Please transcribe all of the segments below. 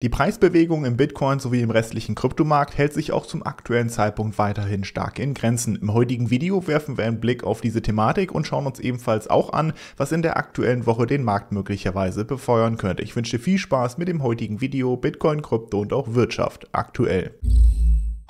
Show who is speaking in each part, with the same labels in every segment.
Speaker 1: Die Preisbewegung im Bitcoin sowie im restlichen Kryptomarkt hält sich auch zum aktuellen Zeitpunkt weiterhin stark in Grenzen. Im heutigen Video werfen wir einen Blick auf diese Thematik und schauen uns ebenfalls auch an, was in der aktuellen Woche den Markt möglicherweise befeuern könnte. Ich wünsche viel Spaß mit dem heutigen Video Bitcoin, Krypto und auch Wirtschaft aktuell.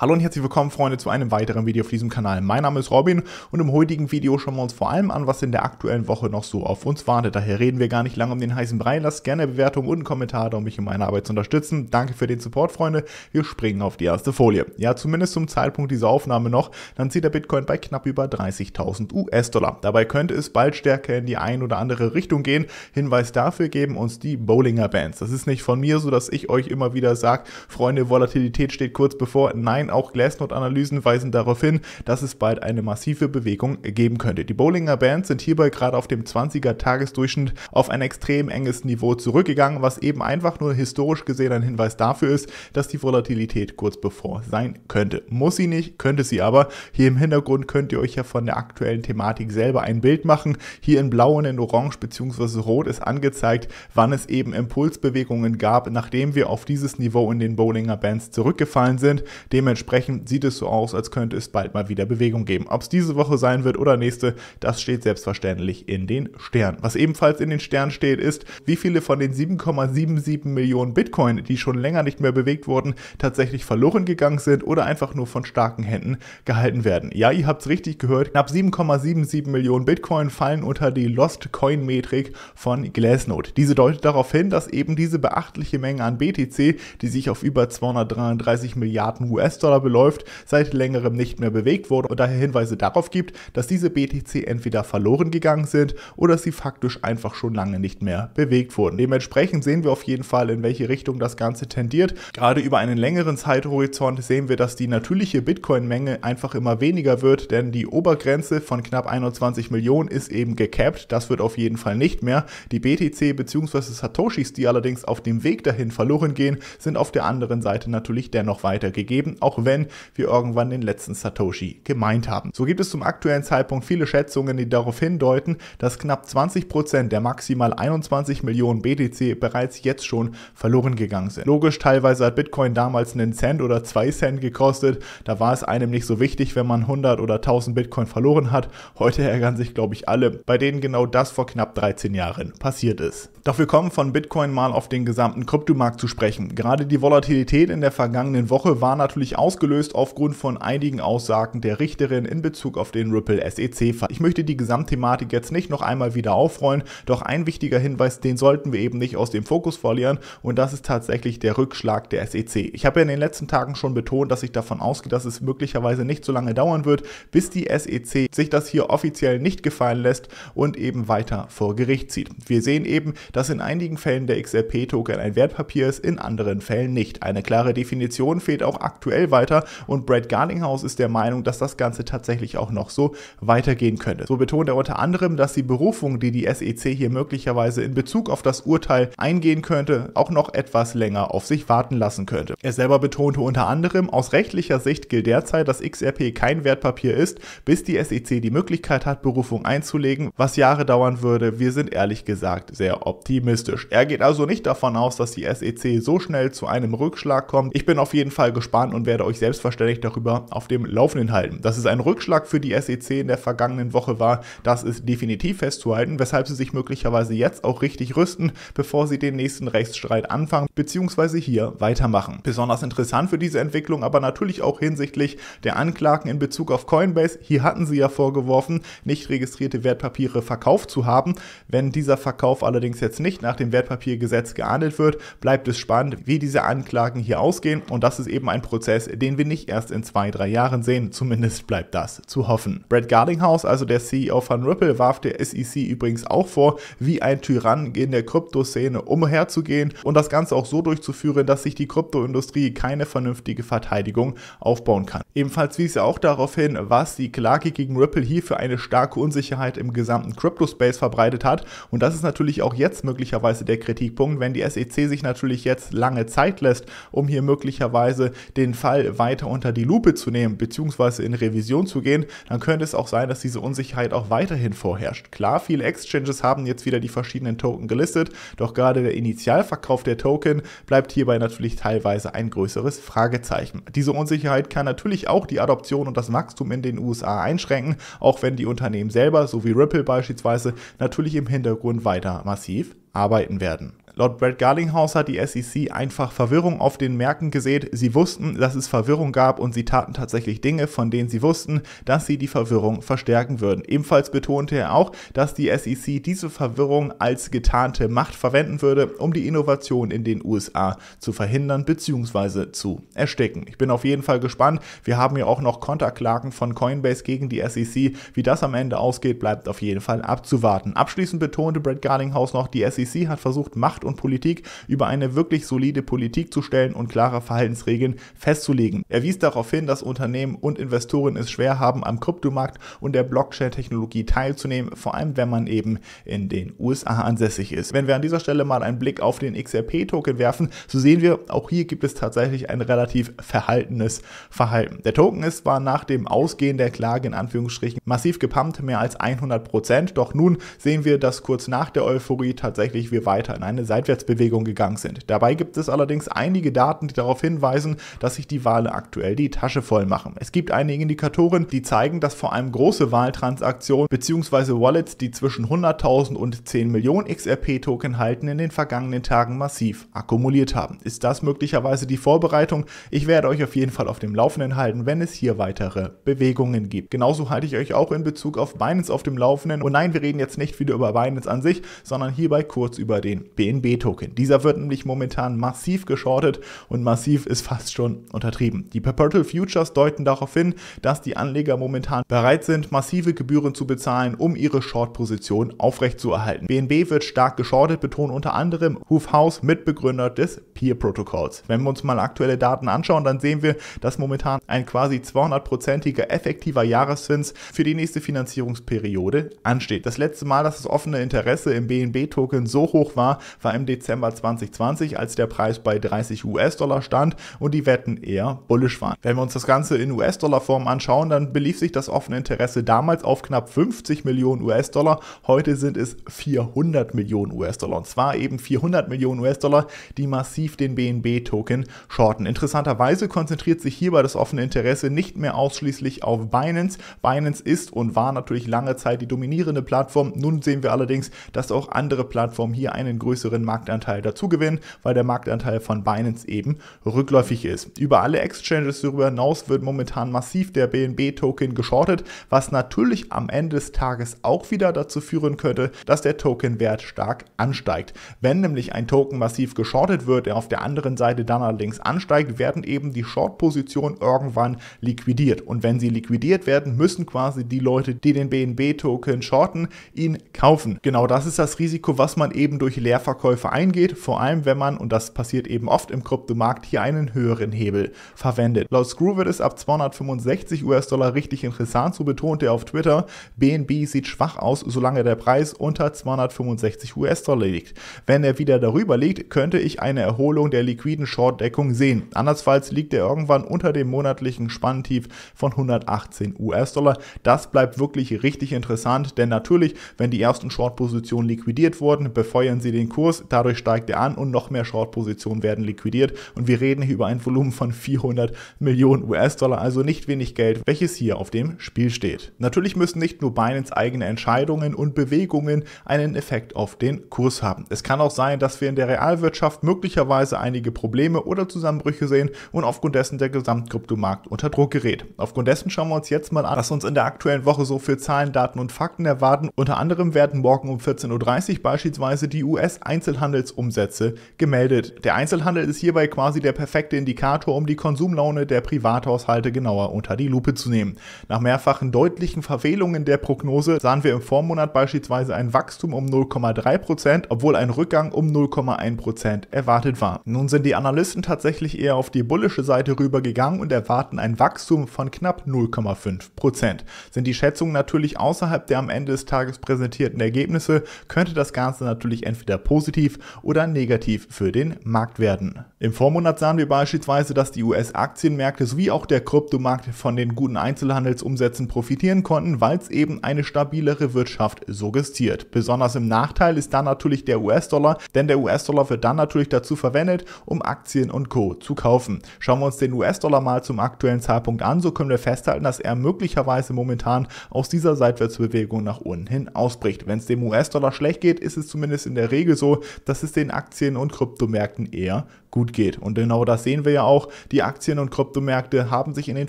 Speaker 1: Hallo und herzlich willkommen Freunde zu einem weiteren Video auf diesem Kanal. Mein Name ist Robin und im heutigen Video schauen wir uns vor allem an, was in der aktuellen Woche noch so auf uns wartet. Daher reden wir gar nicht lange um den heißen Brei. Lasst gerne eine Bewertung und einen Kommentar, um mich in meiner Arbeit zu unterstützen. Danke für den Support, Freunde. Wir springen auf die erste Folie. Ja, zumindest zum Zeitpunkt dieser Aufnahme noch, dann zieht der Bitcoin bei knapp über 30.000 US-Dollar. Dabei könnte es bald stärker in die ein oder andere Richtung gehen. Hinweis dafür geben uns die Bowlinger Bands. Das ist nicht von mir so, dass ich euch immer wieder sage, Freunde, Volatilität steht kurz bevor. Nein, denn auch glassnote analysen weisen darauf hin, dass es bald eine massive Bewegung geben könnte. Die Bowlinger Bands sind hierbei gerade auf dem 20er Tagesdurchschnitt auf ein extrem enges Niveau zurückgegangen, was eben einfach nur historisch gesehen ein Hinweis dafür ist, dass die Volatilität kurz bevor sein könnte. Muss sie nicht, könnte sie aber. Hier im Hintergrund könnt ihr euch ja von der aktuellen Thematik selber ein Bild machen. Hier in blau und in orange bzw. rot ist angezeigt, wann es eben Impulsbewegungen gab, nachdem wir auf dieses Niveau in den Bowlinger Bands zurückgefallen sind. Dementsprechend Dementsprechend sieht es so aus, als könnte es bald mal wieder Bewegung geben. Ob es diese Woche sein wird oder nächste, das steht selbstverständlich in den Sternen. Was ebenfalls in den Sternen steht, ist, wie viele von den 7,77 Millionen Bitcoin, die schon länger nicht mehr bewegt wurden, tatsächlich verloren gegangen sind oder einfach nur von starken Händen gehalten werden. Ja, ihr habt es richtig gehört, knapp 7,77 Millionen Bitcoin fallen unter die Lost Coin Metrik von Glassnode. Diese deutet darauf hin, dass eben diese beachtliche Menge an BTC, die sich auf über 233 Milliarden US-Dollar US-Dollar beläuft, seit längerem nicht mehr bewegt wurde und daher Hinweise darauf gibt, dass diese BTC entweder verloren gegangen sind oder sie faktisch einfach schon lange nicht mehr bewegt wurden. Dementsprechend sehen wir auf jeden Fall, in welche Richtung das Ganze tendiert. Gerade über einen längeren Zeithorizont sehen wir, dass die natürliche Bitcoin-Menge einfach immer weniger wird, denn die Obergrenze von knapp 21 Millionen ist eben gecapped. Das wird auf jeden Fall nicht mehr. Die BTC bzw. Satoshis, die allerdings auf dem Weg dahin verloren gehen, sind auf der anderen Seite natürlich dennoch weitergegeben, gegeben, auch wenn wir irgendwann den letzten Satoshi gemeint haben. So gibt es zum aktuellen Zeitpunkt viele Schätzungen, die darauf hindeuten, dass knapp 20% Prozent der maximal 21 Millionen BTC bereits jetzt schon verloren gegangen sind. Logisch, teilweise hat Bitcoin damals einen Cent oder zwei Cent gekostet, da war es einem nicht so wichtig, wenn man 100 oder 1000 Bitcoin verloren hat. Heute ärgern sich, glaube ich, alle, bei denen genau das vor knapp 13 Jahren passiert ist. Doch wir kommen von Bitcoin mal auf den gesamten Kryptomarkt zu sprechen. Gerade die Volatilität in der vergangenen Woche war natürlich auch ausgelöst aufgrund von einigen Aussagen der Richterin in Bezug auf den Ripple SEC-Fall. Ich möchte die Gesamtthematik jetzt nicht noch einmal wieder aufrollen, doch ein wichtiger Hinweis, den sollten wir eben nicht aus dem Fokus verlieren und das ist tatsächlich der Rückschlag der SEC. Ich habe ja in den letzten Tagen schon betont, dass ich davon ausgehe, dass es möglicherweise nicht so lange dauern wird, bis die SEC sich das hier offiziell nicht gefallen lässt und eben weiter vor Gericht zieht. Wir sehen eben, dass in einigen Fällen der XRP-Token ein Wertpapier ist, in anderen Fällen nicht. Eine klare Definition fehlt auch aktuell weiter und Brad Garlinghouse ist der Meinung, dass das Ganze tatsächlich auch noch so weitergehen könnte. So betont er unter anderem, dass die Berufung, die die SEC hier möglicherweise in Bezug auf das Urteil eingehen könnte, auch noch etwas länger auf sich warten lassen könnte. Er selber betonte unter anderem, aus rechtlicher Sicht gilt derzeit, dass XRP kein Wertpapier ist, bis die SEC die Möglichkeit hat, Berufung einzulegen, was Jahre dauern würde. Wir sind ehrlich gesagt sehr optimistisch. Er geht also nicht davon aus, dass die SEC so schnell zu einem Rückschlag kommt. Ich bin auf jeden Fall gespannt und werde werde euch selbstverständlich darüber auf dem Laufenden halten. Dass es ein Rückschlag für die SEC in der vergangenen Woche war, das ist definitiv festzuhalten, weshalb sie sich möglicherweise jetzt auch richtig rüsten, bevor sie den nächsten Rechtsstreit anfangen bzw. hier weitermachen. Besonders interessant für diese Entwicklung aber natürlich auch hinsichtlich der Anklagen in Bezug auf Coinbase. Hier hatten sie ja vorgeworfen, nicht registrierte Wertpapiere verkauft zu haben. Wenn dieser Verkauf allerdings jetzt nicht nach dem Wertpapiergesetz geahndet wird, bleibt es spannend, wie diese Anklagen hier ausgehen und das ist eben ein Prozess, den wir nicht erst in zwei, drei Jahren sehen. Zumindest bleibt das zu hoffen. Brad Garlinghouse, also der CEO von Ripple, warf der SEC übrigens auch vor, wie ein Tyrann in der Kryptoszene umherzugehen und das Ganze auch so durchzuführen, dass sich die Kryptoindustrie keine vernünftige Verteidigung aufbauen kann. Ebenfalls wies er auch darauf hin, was die Klage gegen Ripple hier für eine starke Unsicherheit im gesamten Crypto-Space verbreitet hat. Und das ist natürlich auch jetzt möglicherweise der Kritikpunkt, wenn die SEC sich natürlich jetzt lange Zeit lässt, um hier möglicherweise den Fall mal weiter unter die Lupe zu nehmen bzw. in Revision zu gehen, dann könnte es auch sein, dass diese Unsicherheit auch weiterhin vorherrscht. Klar, viele Exchanges haben jetzt wieder die verschiedenen Token gelistet, doch gerade der Initialverkauf der Token bleibt hierbei natürlich teilweise ein größeres Fragezeichen. Diese Unsicherheit kann natürlich auch die Adoption und das Wachstum in den USA einschränken, auch wenn die Unternehmen selber, so wie Ripple beispielsweise, natürlich im Hintergrund weiter massiv arbeiten werden. Laut Brad Garlinghaus hat die SEC einfach Verwirrung auf den Märkten gesät. Sie wussten, dass es Verwirrung gab und sie taten tatsächlich Dinge, von denen sie wussten, dass sie die Verwirrung verstärken würden. Ebenfalls betonte er auch, dass die SEC diese Verwirrung als getarnte Macht verwenden würde, um die Innovation in den USA zu verhindern bzw. zu ersticken. Ich bin auf jeden Fall gespannt. Wir haben ja auch noch Konterklagen von Coinbase gegen die SEC. Wie das am Ende ausgeht, bleibt auf jeden Fall abzuwarten. Abschließend betonte Brad Garlinghaus noch, die SEC hat versucht, Macht und Politik über eine wirklich solide Politik zu stellen und klare Verhaltensregeln festzulegen. Er wies darauf hin, dass Unternehmen und Investoren es schwer haben, am Kryptomarkt und der Blockchain-Technologie teilzunehmen, vor allem wenn man eben in den USA ansässig ist. Wenn wir an dieser Stelle mal einen Blick auf den XRP-Token werfen, so sehen wir, auch hier gibt es tatsächlich ein relativ verhaltenes Verhalten. Der Token ist zwar nach dem Ausgehen der Klage in Anführungsstrichen massiv gepumpt, mehr als 100 Prozent. Doch nun sehen wir, dass kurz nach der Euphorie tatsächlich wir weiter in eine Seitwärtsbewegung gegangen sind. Dabei gibt es allerdings einige Daten, die darauf hinweisen, dass sich die Wale aktuell die Tasche voll machen. Es gibt einige Indikatoren, die zeigen, dass vor allem große Wahltransaktionen bzw. Wallets, die zwischen 100.000 und 10 Millionen XRP-Token halten, in den vergangenen Tagen massiv akkumuliert haben. Ist das möglicherweise die Vorbereitung? Ich werde euch auf jeden Fall auf dem Laufenden halten, wenn es hier weitere Bewegungen gibt. Genauso halte ich euch auch in Bezug auf Binance auf dem Laufenden. Und nein, wir reden jetzt nicht wieder über Binance an sich, sondern hierbei kurz über den BNB BNB-Token. Dieser wird nämlich momentan massiv geschortet und massiv ist fast schon untertrieben. Die Perpetual Futures deuten darauf hin, dass die Anleger momentan bereit sind, massive Gebühren zu bezahlen, um ihre Short-Position aufrechtzuerhalten. BNB wird stark geschortet, betont unter anderem Huf House, Mitbegründer des Peer-Protokolls. Wenn wir uns mal aktuelle Daten anschauen, dann sehen wir, dass momentan ein quasi 200-prozentiger effektiver Jahreszins für die nächste Finanzierungsperiode ansteht. Das letzte Mal, dass das offene Interesse im BNB-Token so hoch war, war war im Dezember 2020, als der Preis bei 30 US-Dollar stand und die Wetten eher bullisch waren. Wenn wir uns das Ganze in US-Dollar-Form anschauen, dann belief sich das offene Interesse damals auf knapp 50 Millionen US-Dollar, heute sind es 400 Millionen US-Dollar und zwar eben 400 Millionen US-Dollar, die massiv den BNB-Token shorten. Interessanterweise konzentriert sich hierbei das offene Interesse nicht mehr ausschließlich auf Binance. Binance ist und war natürlich lange Zeit die dominierende Plattform. Nun sehen wir allerdings, dass auch andere Plattformen hier einen größeren weiteren Marktanteil dazugewinnen, weil der Marktanteil von Binance eben rückläufig ist. Über alle Exchanges darüber hinaus wird momentan massiv der BNB-Token geschortet, was natürlich am Ende des Tages auch wieder dazu führen könnte, dass der Tokenwert stark ansteigt. Wenn nämlich ein Token massiv geschortet wird, der auf der anderen Seite dann allerdings ansteigt, werden eben die Short-Positionen irgendwann liquidiert. Und wenn sie liquidiert werden, müssen quasi die Leute, die den BNB-Token shorten, ihn kaufen. Genau das ist das Risiko, was man eben durch Leerverkäufe Verkäufe eingeht, vor allem wenn man, und das passiert eben oft im Kryptomarkt, hier einen höheren Hebel verwendet. Laut Screw wird es ab 265 US-Dollar richtig interessant, so betont er auf Twitter, BNB sieht schwach aus, solange der Preis unter 265 US-Dollar liegt. Wenn er wieder darüber liegt, könnte ich eine Erholung der liquiden Short-Deckung sehen. Andersfalls liegt er irgendwann unter dem monatlichen Spanntief von 118 US-Dollar. Das bleibt wirklich richtig interessant, denn natürlich, wenn die ersten Short-Positionen liquidiert wurden, befeuern sie den Kurs dadurch steigt er an und noch mehr Short-Positionen werden liquidiert. Und wir reden hier über ein Volumen von 400 Millionen US-Dollar, also nicht wenig Geld, welches hier auf dem Spiel steht. Natürlich müssen nicht nur Binance eigene Entscheidungen und Bewegungen einen Effekt auf den Kurs haben. Es kann auch sein, dass wir in der Realwirtschaft möglicherweise einige Probleme oder Zusammenbrüche sehen und aufgrund dessen der Gesamtkryptomarkt unter Druck gerät. Aufgrund dessen schauen wir uns jetzt mal an, was uns in der aktuellen Woche so für Zahlen, Daten und Fakten erwarten. Unter anderem werden morgen um 14.30 Uhr beispielsweise die US-1 Einzelhandelsumsätze gemeldet. Der Einzelhandel ist hierbei quasi der perfekte Indikator, um die Konsumlaune der Privathaushalte genauer unter die Lupe zu nehmen. Nach mehrfachen deutlichen Verfehlungen der Prognose sahen wir im Vormonat beispielsweise ein Wachstum um 0,3%, obwohl ein Rückgang um 0,1% erwartet war. Nun sind die Analysten tatsächlich eher auf die bullische Seite rübergegangen und erwarten ein Wachstum von knapp 0,5%. Sind die Schätzungen natürlich außerhalb der am Ende des Tages präsentierten Ergebnisse, könnte das Ganze natürlich entweder positiv positiv oder negativ für den Markt werden. Im Vormonat sahen wir beispielsweise, dass die US-Aktienmärkte sowie auch der Kryptomarkt von den guten Einzelhandelsumsätzen profitieren konnten, weil es eben eine stabilere Wirtschaft suggestiert. Besonders im Nachteil ist dann natürlich der US-Dollar, denn der US-Dollar wird dann natürlich dazu verwendet, um Aktien und Co. zu kaufen. Schauen wir uns den US-Dollar mal zum aktuellen Zeitpunkt an, so können wir festhalten, dass er möglicherweise momentan aus dieser Seitwärtsbewegung nach unten hin ausbricht. Wenn es dem US-Dollar schlecht geht, ist es zumindest in der Regel so, dass es den Aktien- und Kryptomärkten eher gut geht. Und genau das sehen wir ja auch. Die Aktien- und Kryptomärkte haben sich in den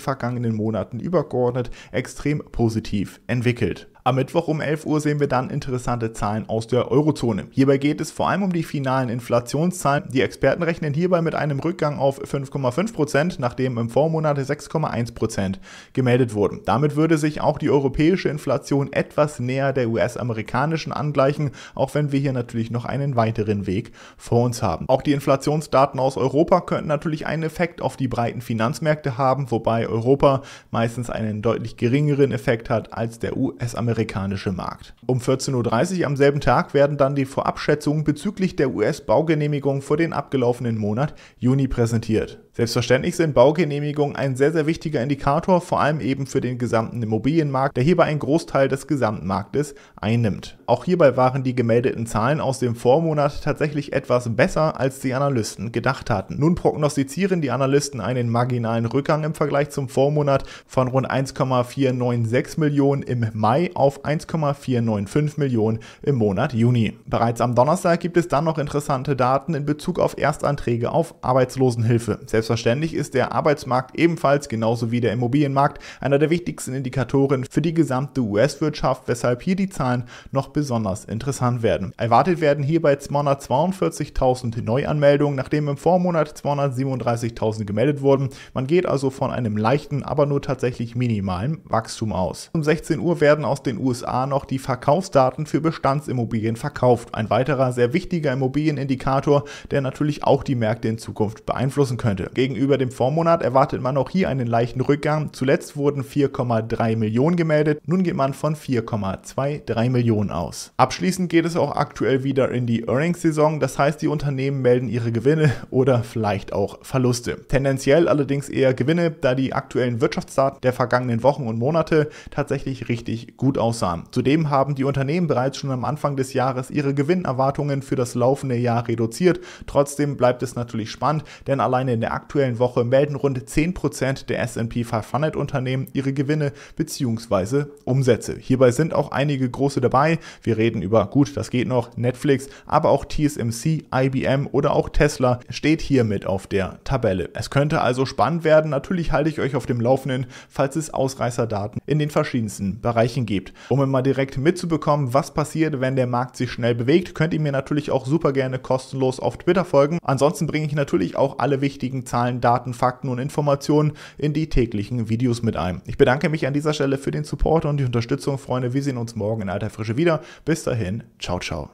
Speaker 1: vergangenen Monaten übergeordnet extrem positiv entwickelt. Am Mittwoch um 11 Uhr sehen wir dann interessante Zahlen aus der Eurozone. Hierbei geht es vor allem um die finalen Inflationszahlen. Die Experten rechnen hierbei mit einem Rückgang auf 5,5%, Prozent, nachdem im Vormonat 6,1% Prozent gemeldet wurden. Damit würde sich auch die europäische Inflation etwas näher der US-amerikanischen angleichen, auch wenn wir hier natürlich noch einen weiteren Weg vor uns haben. Auch die Inflationsdaten aus Europa könnten natürlich einen Effekt auf die breiten Finanzmärkte haben, wobei Europa meistens einen deutlich geringeren Effekt hat als der US-amerikanische amerikanische Markt. Um 14.30 Uhr am selben Tag werden dann die Vorabschätzungen bezüglich der US-Baugenehmigung für den abgelaufenen Monat Juni präsentiert. Selbstverständlich sind Baugenehmigungen ein sehr, sehr wichtiger Indikator, vor allem eben für den gesamten Immobilienmarkt, der hierbei einen Großteil des Gesamtmarktes einnimmt. Auch hierbei waren die gemeldeten Zahlen aus dem Vormonat tatsächlich etwas besser, als die Analysten gedacht hatten. Nun prognostizieren die Analysten einen marginalen Rückgang im Vergleich zum Vormonat von rund 1,496 Millionen im Mai auf 1,495 Millionen im Monat Juni. Bereits am Donnerstag gibt es dann noch interessante Daten in Bezug auf Erstanträge auf Arbeitslosenhilfe. Selbst Selbstverständlich ist der Arbeitsmarkt ebenfalls, genauso wie der Immobilienmarkt, einer der wichtigsten Indikatoren für die gesamte US-Wirtschaft, weshalb hier die Zahlen noch besonders interessant werden. Erwartet werden hierbei 242.000 Neuanmeldungen, nachdem im Vormonat 237.000 gemeldet wurden. Man geht also von einem leichten, aber nur tatsächlich minimalen Wachstum aus. Um 16 Uhr werden aus den USA noch die Verkaufsdaten für Bestandsimmobilien verkauft. Ein weiterer sehr wichtiger Immobilienindikator, der natürlich auch die Märkte in Zukunft beeinflussen könnte. Gegenüber dem Vormonat erwartet man auch hier einen leichten Rückgang. Zuletzt wurden 4,3 Millionen gemeldet. Nun geht man von 4,23 Millionen aus. Abschließend geht es auch aktuell wieder in die Earnings-Saison. Das heißt, die Unternehmen melden ihre Gewinne oder vielleicht auch Verluste. Tendenziell allerdings eher Gewinne, da die aktuellen Wirtschaftsdaten der vergangenen Wochen und Monate tatsächlich richtig gut aussahen. Zudem haben die Unternehmen bereits schon am Anfang des Jahres ihre Gewinnerwartungen für das laufende Jahr reduziert. Trotzdem bleibt es natürlich spannend, denn alleine in der aktuellen Woche melden rund 10% der SP 500 Unternehmen ihre Gewinne bzw. Umsätze. Hierbei sind auch einige große dabei. Wir reden über, gut, das geht noch, Netflix, aber auch TSMC, IBM oder auch Tesla steht hier mit auf der Tabelle. Es könnte also spannend werden. Natürlich halte ich euch auf dem Laufenden, falls es Ausreißerdaten in den verschiedensten Bereichen gibt. Um immer direkt mitzubekommen, was passiert, wenn der Markt sich schnell bewegt, könnt ihr mir natürlich auch super gerne kostenlos auf Twitter folgen. Ansonsten bringe ich natürlich auch alle wichtigen Zahlen, Daten, Fakten und Informationen in die täglichen Videos mit ein. Ich bedanke mich an dieser Stelle für den Support und die Unterstützung, Freunde. Wir sehen uns morgen in alter Frische wieder. Bis dahin, ciao, ciao.